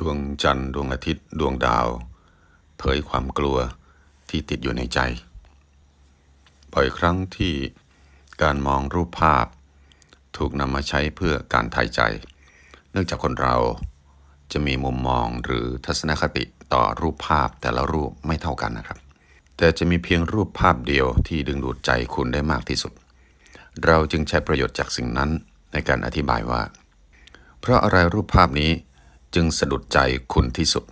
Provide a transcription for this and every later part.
ดวงจันทร์ดวงอาทิตย์ดวงดาว เผยความกลัวที่ติดอยู่ในใจบ่อยครั้งที่การมองรูปภาพ ถูกนำมาใช้เพื่อการทายใจ เนื่องจากคนเราจะมีมุมมองหรือทัศนคติต่อรูปภาพแต่ละรูปไม่เท่ากันนะครับ แต่จะมีเพียงรูปภาพเดียวที่ดึงดูดใจคุณได้มากที่สุด เราจึงใช้ประโยชน์จากสิ่งนั้นในการอธิบายว่า เพราะอะไรรูปภาพนี้จึงสะดุดใจคุณที่สุด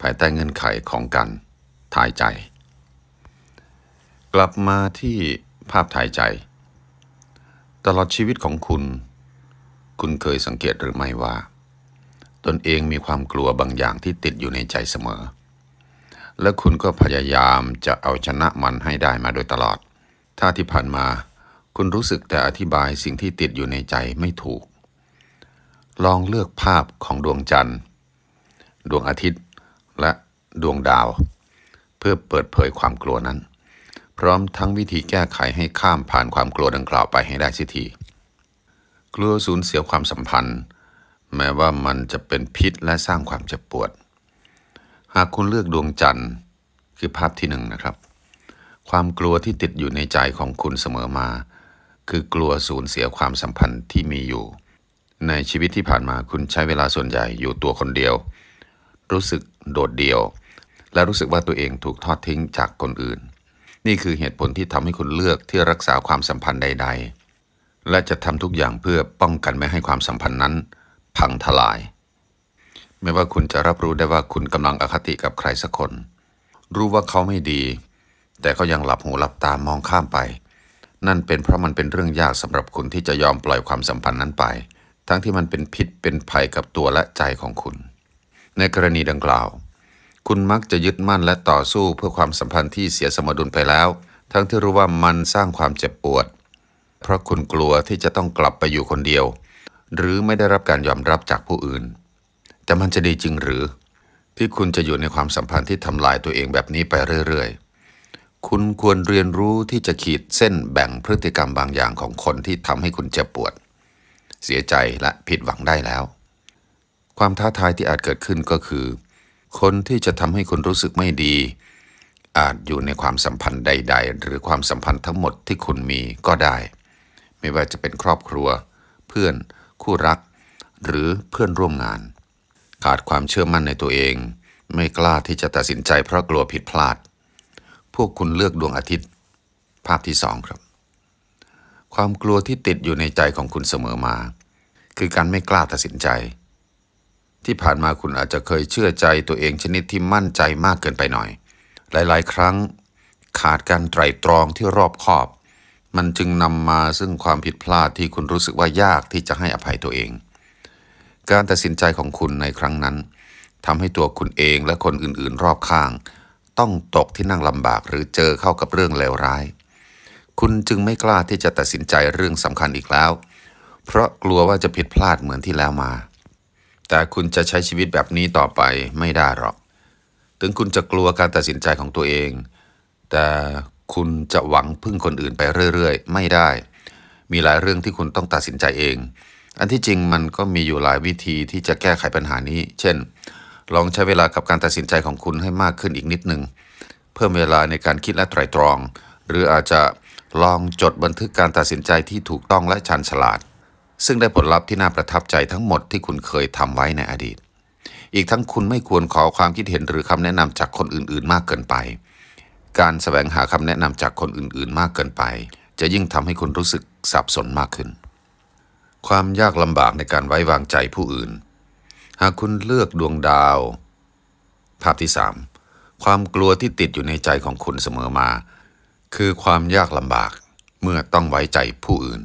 ภายใต้เงื่อนไขของการถ่ายใจ กลับมาที่ภาพถ่ายใจ ตลอดชีวิตของคุณ คุณเคยสังเกตหรือไม่ว่า ตนเองมีความกลัวบางอย่างที่ติดอยู่ในใจเสมอ และคุณก็พยายามจะเอาชนะมันให้ได้มาโดยตลอด ถ้าที่ผ่านมา คุณรู้สึกแต่อธิบายสิ่งที่ติดอยู่ในใจไม่ถูกลองเลือกภาพของดวงจันทร์ ดวงอาทิตย์และดวงดาว เพื่อเปิดเผยความกลัวนั้น พร้อมทั้งวิธีแก้ไขให้ข้ามผ่านความกลัวดังกล่าวไปให้ได้สิทีกลัวสูญเสียความสัมพันธ์ แม้ว่ามันจะเป็นพิษและสร้างความเจ็บปวด หากคุณเลือกดวงจันทร์ คือภาพที่หนึ่งนะครับ ความกลัวที่ติดอยู่ในใจของคุณเสมอมา คือกลัวสูญเสียความสัมพันธ์ที่มีอยู่ในชีวิตที่ผ่านมาคุณใช้เวลาส่วนใหญ่อยู่ตัวคนเดียว รู้สึกโดดเดี่ยว และรู้สึกว่าตัวเองถูกทอดทิ้งจากคนอื่น นี่คือเหตุผลที่ทำให้คุณเลือกที่รักษาความสัมพันธ์ใด ๆ และจะทำทุกอย่างเพื่อป้องกันไม่ให้ความสัมพันธ์นั้น พังทลายไม่ว่าคุณจะรับรู้ได้ว่าคุณกำลังอคติกับใครสักคน รู้ว่าเขาไม่ดี แต่เขายังหลับหูหลับตามองข้ามไป นั่นเป็นเพราะมันเป็นเรื่องยากสำหรับคุณที่จะยอมปล่อยความสัมพันธ์นั้นไปทั้งที่มันเป็นพิษเป็นภัยกับตัวและใจของคุณ ในกรณีดังกล่าว คุณมักจะยึดมั่นและต่อสู้เพื่อความสัมพันธ์ที่เสียสมดุลไปแล้ว ทั้งที่รู้ว่ามันสร้างความเจ็บปวด เพราะคุณกลัวที่จะต้องกลับไปอยู่คนเดียว หรือไม่ได้รับการยอมรับจากผู้อื่นแต่มันจะดีจริงหรือ ที่คุณจะอยู่ในความสัมพันธ์ที่ทำลายตัวเองแบบนี้ไปเรื่อย ๆ คุณควรเรียนรู้ที่จะขีดเส้นแบ่งพฤติกรรมบางอย่างของคนที่ทำให้คุณเจ็บปวดเสียใจและผิดหวังได้แล้ว ความท้าทายที่อาจเกิดขึ้นก็คือ คนที่จะทำให้คุณรู้สึกไม่ดี อาจอยู่ในความสัมพันธ์ใด ๆ หรือความสัมพันธ์ทั้งหมดที่คุณมีก็ได้ ไม่ว่าจะเป็นครอบครัว เพื่อนคู่รัก หรือเพื่อนร่วมงาน ขาดความเชื่อมั่นในตัวเอง ไม่กล้าที่จะตัดสินใจเพราะกลัวผิดพลาด พวกคุณเลือกดวงอาทิตย์ ภาพที่สองครับความกลัวที่ติดอยู่ในใจของคุณเสมอมา คือการไม่กล้าตัดสินใจ ที่ผ่านมาคุณอาจจะเคยเชื่อใจตัวเองชนิดที่มั่นใจมากเกินไปหน่อย หลายๆ ครั้ง ขาดการไตรตรองที่รอบคอบ มันจึงนำมาซึ่งความผิดพลาดที่คุณรู้สึกว่ายากที่จะให้อภัยตัวเอง การตัดสินใจของคุณในครั้งนั้นทำให้ตัวคุณเองและคนอื่นๆรอบข้าง ต้องตกที่นั่งลำบากหรือเจอเข้ากับเรื่องเลวร้ายคุณจึงไม่กล้าที่จะตัดสินใจเรื่องสำคัญอีกแล้ว เพราะกลัวว่าจะผิดพลาดเหมือนที่แล้วมา แต่คุณจะใช้ชีวิตแบบนี้ต่อไปไม่ได้หรอก ถึงคุณจะกลัวการตัดสินใจของตัวเอง แต่คุณจะหวังพึ่งคนอื่นไปเรื่อยๆไม่ได้ มีหลายเรื่องที่คุณต้องตัดสินใจเอง อันที่จริงมันก็มีอยู่หลายวิธีที่จะแก้ไขปัญหานี้ เช่น ลองใช้เวลากับการตัดสินใจของคุณให้มากขึ้นอีกนิดหนึ่งเพิ่มเวลาในการคิดและไตรตรอง หรืออาจจะลองจดบันทึกการตัดสินใจที่ถูกต้องและชันฉลาด ซึ่งได้ผลลัพธ์ที่น่าประทับใจทั้งหมดที่คุณเคยทำไว้ในอดีต อีกทั้งคุณไม่ควรขอความคิดเห็นหรือคำแนะนำจากคนอื่นๆ มากเกินไป การสแสวงหาคำแนะนำจากคนอื่นๆ มากเกินไป จะยิ่งทำให้คุณรู้สึกสับสนมากขึ้น ความยากลำบากในการไว้วางใจผู้อื่น หากคุณเลือกดวงดาว ภาพที่3ความกลัวที่ติดอยู่ในใจของคุณเสมอมาคือความยากลำบากเมื่อต้องไว้ใจผู้อื่น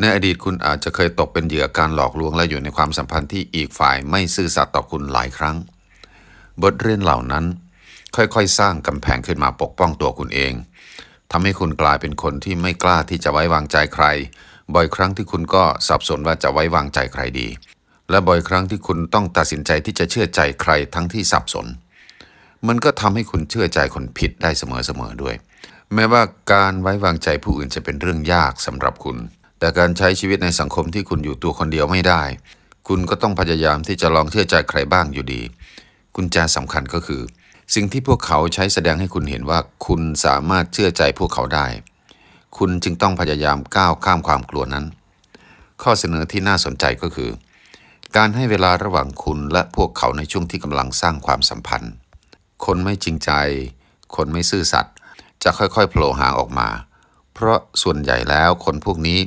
ในอดีตคุณอาจจะเคยตกเป็นเหยื่อการหลอกลวงและอยู่ในความสัมพันธ์ที่อีกฝ่ายไม่ซื่อสัตย์ต่อคุณหลายครั้ง บทเรียนเหล่านั้น ค่อยๆสร้างกำแพงขึ้นมาปกป้องตัวคุณเองทำให้คุณกลายเป็นคนที่ไม่กล้าที่จะไว้วางใจใคร บ่อยครั้งที่คุณก็สับสนว่าจะไว้วางใจใครดี และบ่อยครั้งที่คุณต้องตัดสินใจที่จะเชื่อใจใครทั้งที่สับสน มันก็ทำให้คุณเชื่อใจคนผิดได้เสมอๆด้วยแม้ว่าการไว้วางใจผู้อื่นจะเป็นเรื่องยากสำหรับคุณ แต่การใช้ชีวิตในสังคมที่คุณอยู่ตัวคนเดียวไม่ได้ คุณก็ต้องพยายามที่จะลองเชื่อใจใครบ้างอยู่ดี กุญแจสำคัญก็คือ สิ่งที่พวกเขาใช้แสดงให้คุณเห็นว่าคุณสามารถเชื่อใจพวกเขาได้ คุณจึงต้องพยายามก้าวข้ามความกลัวนั้น ข้อเสนอที่น่าสนใจก็คือ การให้เวลาระหว่างคุณและพวกเขาในช่วงที่กำลังสร้างความสัมพันธ์ คนไม่จริงใจ คนไม่ซื่อสัตยจะค่อย ๆโผล่หางออกมา เพราะส่วนใหญ่แล้วคนพวกนี้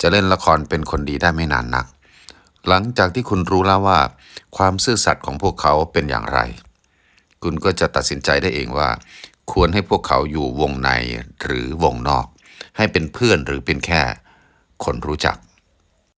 จะเล่นละครเป็นคนดีได้ไม่นานนัก หลังจากที่คุณรู้แล้วว่า ความซื่อสัตย์ของพวกเขาเป็นอย่างไร คุณก็จะตัดสินใจได้เองว่า ควรให้พวกเขาอยู่วงในหรือวงนอก ให้เป็นเพื่อนหรือเป็นแค่คนรู้จัก